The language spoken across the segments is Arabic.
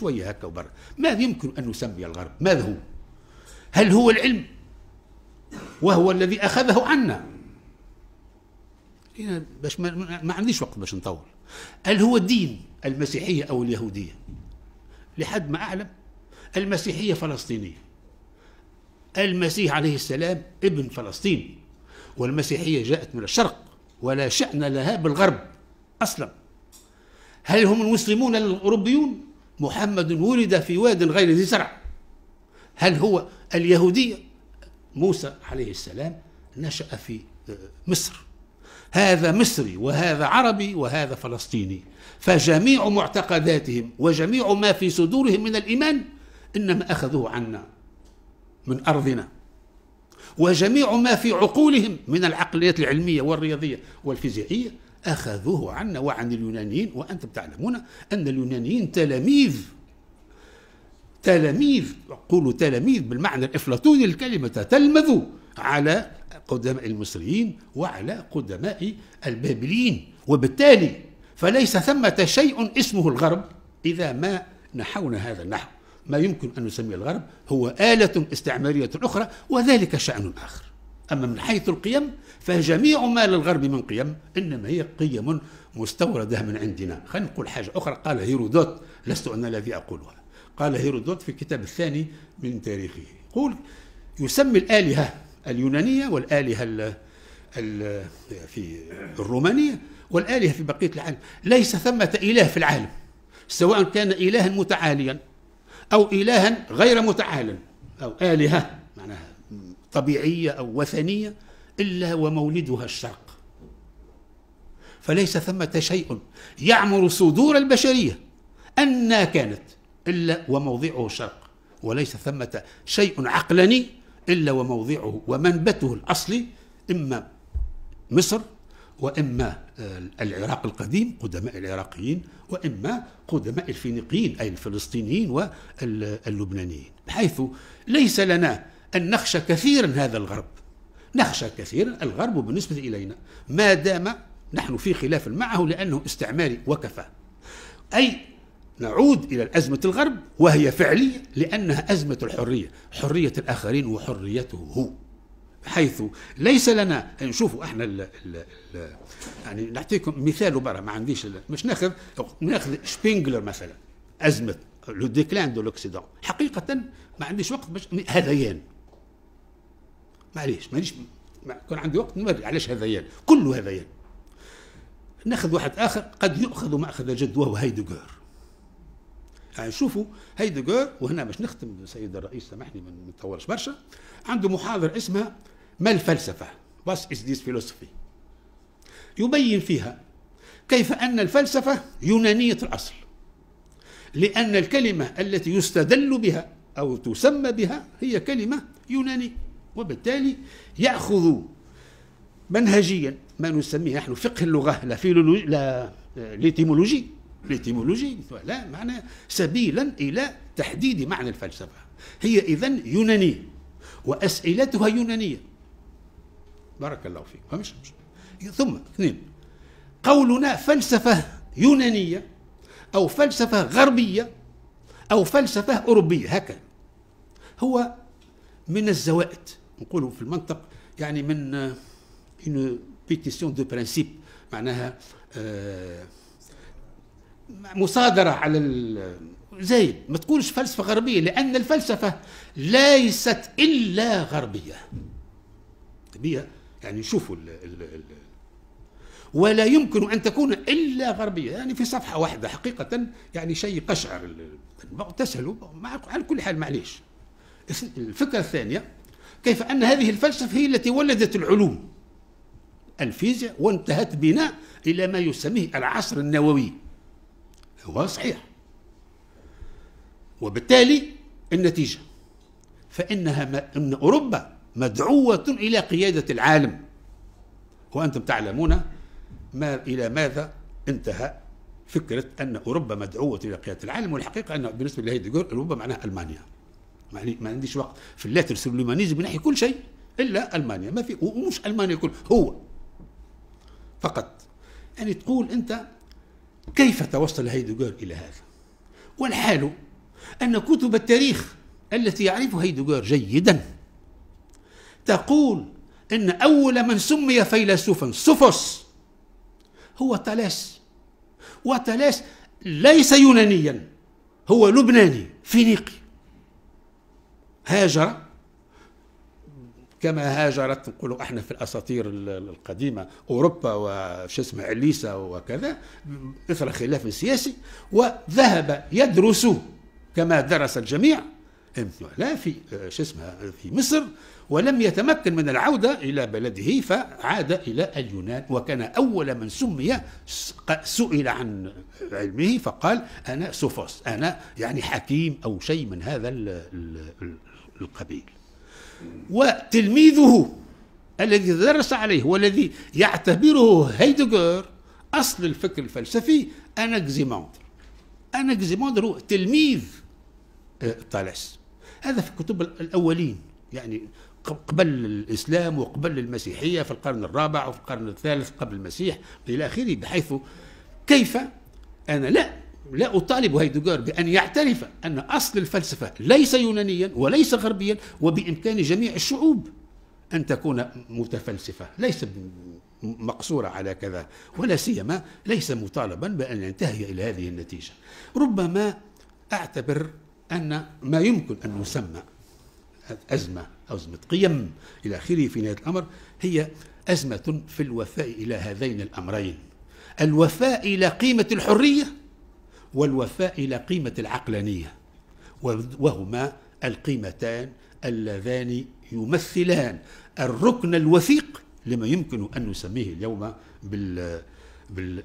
شوية هكا وبرا ماذا يمكن أن نسمي الغرب ماذا هو هل هو العلم وهو الذي أخذه عنا إيه، باش ما, ما عنديش وقت باش نطول هل هو الدين المسيحية أو اليهودية لحد ما أعلم المسيحية فلسطينية المسيح عليه السلام ابن فلسطين والمسيحية جاءت من الشرق ولا شأن لها بالغرب أصلا هل هم المسلمون الأوروبيون محمد ولد في واد غير ذي زرع هل هو اليهودية موسى عليه السلام نشأ في آه، مصر هذا مصري وهذا عربي وهذا فلسطيني فجميع معتقداتهم وجميع ما في صدورهم من الإيمان إنما أخذوه عنا من أرضنا وجميع ما في عقولهم من العقليات العلمية والرياضية والفيزيائية أخذوه عنا وعن اليونانيين وأنتم تعلمون أن اليونانيين تلاميذ تلاميذ قولوا تلاميذ بالمعنى الافلاطوني للكلمه تلمذوا على قدماء المصريين وعلى قدماء البابليين وبالتالي فليس ثمة شيء اسمه الغرب إذا ما نحونا هذا النحو ما يمكن أن نسميه الغرب هو آلة استعمارية أخرى وذلك شأن آخر أما من حيث القيم فجميع ما للغرب من قيم إنما هي قيم مستوردة من عندنا خلينا نقول حاجة أخرى قال هيرودوت لست أنا الذي أقولها قال هيرودوت في الكتاب الثاني من تاريخه يقول يسمي الآلهة اليونانية والآلهة ال الـ في الرومانية والآلهة في بقية العالم ليس ثمة إله في العالم سواء كان إلها متعاليا أو إلها غير متعال أو آلهة معناها طبيعية أو وثنية إلا ومولدها الشرق فليس ثمة شيء يعمر صدور البشرية أنا كانت إلا وموضعه الشرق وليس ثمة شيء عقلاني إلا وموضعه ومنبته الأصلي إما مصر وإما آه، العراق القديم قدماء العراقيين وإما قدماء الفينيقيين أي الفلسطينيين واللبنانيين حيث ليس لنا أن نخشى كثيرا هذا الغرب نخشى كثيرا الغرب بالنسبة إلينا ما دام نحن في خلاف معه لأنه استعماري وكفى أي نعود إلى أزمة الغرب وهي فعلية لأنها أزمة الحرية حرية الآخرين وحريته هو حيث ليس لنا نشوفوا يعني احنا ال ال الـ يعني نعطيكم مثال برا ما عنديش مش ناخذ ناخذ شبينجلر مثلا ازمه لو ديكلان دو لوكسيدون حقيقه ما عنديش وقت باش هذيان معليش مانيش ما كان عندي وقت نوري علاش هذيان كله هذيان ناخذ واحد اخر قد يؤخذ ماخذ الجد وهو هايدغر يعني آه، شوفوا هايدغر وهنا باش نختم سيد الرئيس سامحني ما نطولش برشا عنده محاضره اسمها ما الفلسفه باس از ذيس فيلوسفي يبين فيها كيف ان الفلسفه يونانيه الاصل لان الكلمه التي يستدل بها او تسمى بها هي كلمه يونانيه وبالتالي يأخذ منهجيا ما نسميه نحن فقه اللغة لا فيلولوجي لا ليتيمولوجي ليتيمولوجي لا معنى سبيلا إلى تحديد معنى الفلسفة هي إذا يونانية وأسئلتها يونانية بارك الله فيك فمش ثم اثنين قولنا فلسفة يونانية أو فلسفة غربية أو فلسفة أوروبية هكذا هو من الزوائد نقولوا في المنطق يعني من اون بيتيسيون دو برانسيب معناها آه، مصادرة على آه، زايد ما تقولش فلسفة غربية لأن الفلسفة ليست إلا غربية هي يعني شوفوا ال الـ الـ ولا يمكن أن تكون إلا غربية يعني في صفحة واحدة حقيقة يعني شيء قشعر تسهلوا على كل حال معليش الفكرة الثانية كيف أن هذه الفلسفة هي التي ولدت العلوم الفيزياء وانتهت بنا إلى ما يسميه العصر النووي هو صحيح وبالتالي النتيجة فإنها ما إن أوروبا مدعوة إلى قيادة العالم وأنتم تعلمون ما إلى ماذا انتهى فكرة أن أوروبا مدعوة إلى قيادة العالم والحقيقة أن بالنسبة لهيدغور أوروبا معناها ألمانيا ما عنديش وقت في اللاتر سليمانيزم نحي كل شيء الا المانيا ما في ومش المانيا كل هو فقط يعني تقول انت كيف توصل هيدوغور الى هذا والحال ان كتب التاريخ التي يعرفها هيدوغور جيدا تقول ان اول من سمي فيلسوفا سوفوس هو تالاس وتالاس ليس يونانيا هو لبناني فينيقي هاجر كما هاجرت نقولوا احنا في الاساطير القديمه اوروبا وش اسمه عليسا وكذا اثر خلاف سياسي وذهب يدرس كما درس الجميع لا في شو اسمه في مصر ولم يتمكن من العودة إلى بلده فعاد إلى اليونان وكان أول من سمي سئل عن علمه فقال أنا سوفوس أنا يعني حكيم أو شيء من هذا القبيل وتلميذه الذي درس عليه والذي يعتبره هيدغر أصل الفكر الفلسفي أناكزيماندر أناكزيماندر هو تلميذ آه، طالس هذا في كتب الأولين يعني قبل الإسلام وقبل المسيحية في القرن الرابع وفي القرن الثالث قبل المسيح إلى آخره بحيث كيف أنا لا لا أطالب هيدوغار بأن يعترف أن أصل الفلسفة ليس يونانيا وليس غربيا وبإمكان جميع الشعوب أن تكون متفلسفة ليس مقصورة على كذا ولا سيما ليس مطالبا بأن ينتهي إلى هذه النتيجة ربما أعتبر أن ما يمكن أن يسمى أزمة أزمة قيم إلى آخره في نهاية الأمر هي أزمة في الوفاء إلى هذين الأمرين الوفاء إلى قيمة الحرية والوفاء إلى قيمة العقلانية وهما القيمتان اللذان يمثلان الركن الوثيق لما يمكن أن نسميه اليوم بال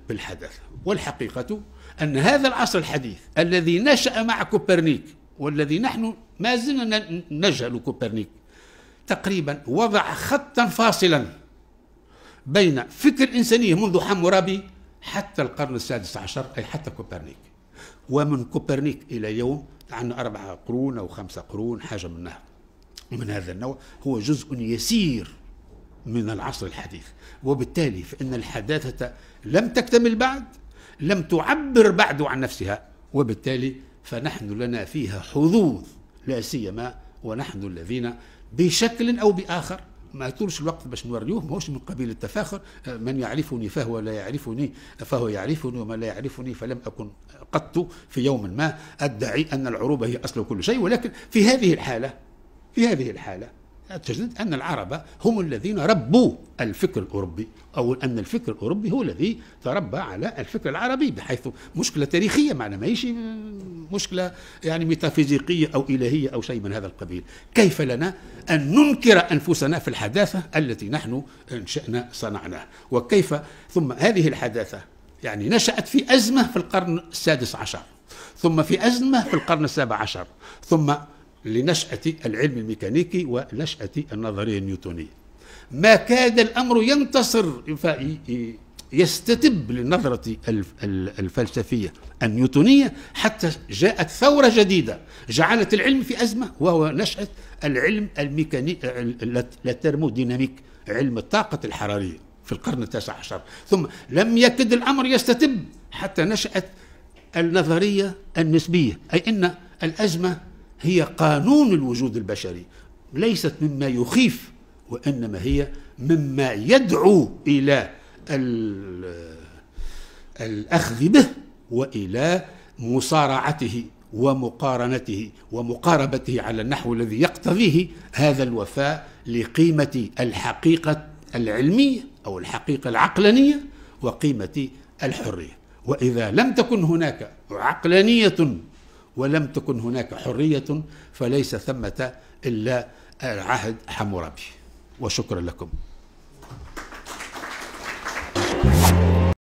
بالحدث والحقيقة أن هذا العصر الحديث الذي نشأ مع كوبرنيك والذي نحن ما زلنا نجهل كوبرنيك تقريبا وضع خطا فاصلا بين فكر إنسانية منذ حمورابي حتى القرن السادس عشر أي حتى كوبرنيك ومن كوبرنيك إلى اليوم عندنا أربعة قرون أو خمسة قرون حاجة منها من هذا النوع هو جزء يسير من العصر الحديث وبالتالي فإن الحداثة لم تكتمل بعد لم تعبر بعد عن نفسها وبالتالي فنحن لنا فيها حظوظ لا سيما ونحن الذين بشكل أو بآخر ما طولش الوقت باش نوريوه ماهوش من قبيل التفاخر آه، من يعرفني فهو لا يعرفني فهو يعرفني ومن لا يعرفني فلم أكن قط في يوم ما أدعي أن العروبة هي أصل كل شيء ولكن في هذه الحالة في هذه الحالة تجد أن العرب هم الذين ربوا الفكر الأوروبي أو أن الفكر الأوروبي هو الذي تربى على الفكر العربي بحيث مشكلة تاريخية معنا ماهيش مشكلة يعني ميتافيزيقية أو إلهية أو شيء من هذا القبيل كيف لنا أن ننكر أنفسنا في الحداثة التي نحن أنشأنا صنعناها وكيف ثم هذه الحداثة يعني نشأت في أزمة في القرن السادس عشر ثم في أزمة في القرن السابع عشر ثم لنشأة العلم الميكانيكي ونشأة النظرية النيوتونية ما كاد الأمر ينتصر يستتب للنظرة الفلسفية النيوتونية حتى جاءت ثورة جديدة جعلت العلم في أزمة وهو نشأة العلم الميكانيكي الترموديناميك علم الطاقة الحرارية في القرن التاسع عشر ثم لم يكد الأمر يستتب حتى نشأت النظرية النسبية أي أن الأزمة هي قانون الوجود البشري ليست مما يخيف وإنما هي مما يدعو إلى الأخذ به وإلى مصارعته ومقارنته ومقاربته على النحو الذي يقتضيه هذا الوفاء لقيمة الحقيقة العلمية أو الحقيقة العقلانية وقيمة الحرية وإذا لم تكن هناك عقلانية ولم تكن هناك حرية فليس ثمة إلا عهد حمورابي وشكرا لكم